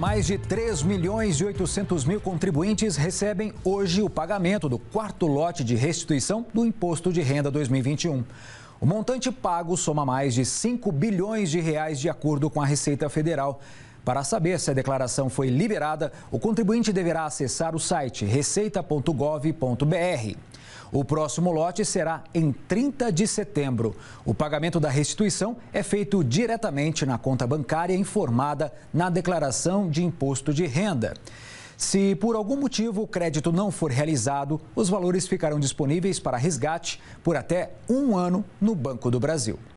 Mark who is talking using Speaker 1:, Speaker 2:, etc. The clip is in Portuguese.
Speaker 1: Mais de 3 milhões e 800 mil contribuintes recebem hoje o pagamento do quarto lote de restituição do Imposto de Renda 2021. O montante pago soma mais de 5 bilhões de reais de acordo com a Receita Federal. Para saber se a declaração foi liberada, o contribuinte deverá acessar o site receita.gov.br. O próximo lote será em 30 de setembro. O pagamento da restituição é feito diretamente na conta bancária informada na declaração de imposto de renda. Se por algum motivo o crédito não for realizado, os valores ficarão disponíveis para resgate por até um ano no Banco do Brasil.